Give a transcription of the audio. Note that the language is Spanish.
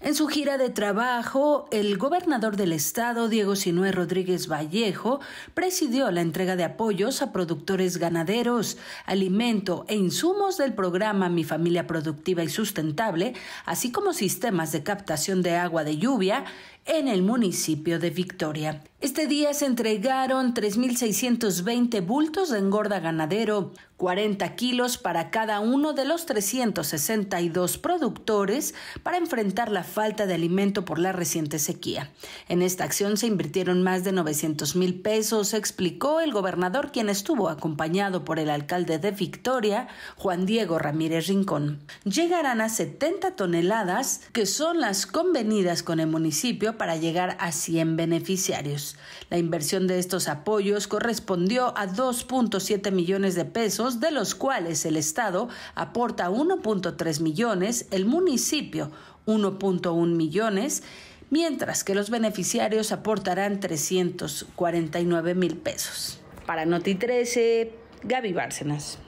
En su gira de trabajo, el gobernador del estado, Diego Sinué Rodríguez Vallejo, presidió la entrega de apoyos a productores ganaderos, alimento e insumos del programa Mi Familia Productiva y Sustentable, así como sistemas de captación de agua de lluvia en el municipio de Victoria. Este día se entregaron 3.620 bultos de engorda ganadero, 40 kilos para cada uno de los 362 productores para enfrentar la falta de alimento por la reciente sequía. En esta acción se invirtieron más de 900 mil pesos, explicó el gobernador, quien estuvo acompañado por el alcalde de Victoria, Juan Diego Ramírez Rincón. Llegarán a 70 toneladas, que son las convenidas con el municipio para llegar a 100 beneficiarios. La inversión de estos apoyos correspondió a 2.7 millones de pesos, de los cuales el Estado aporta 1.3 millones, el municipio 1.1 millones, mientras que los beneficiarios aportarán 349 mil pesos. Para Noti 13, Gaby Bárcenas.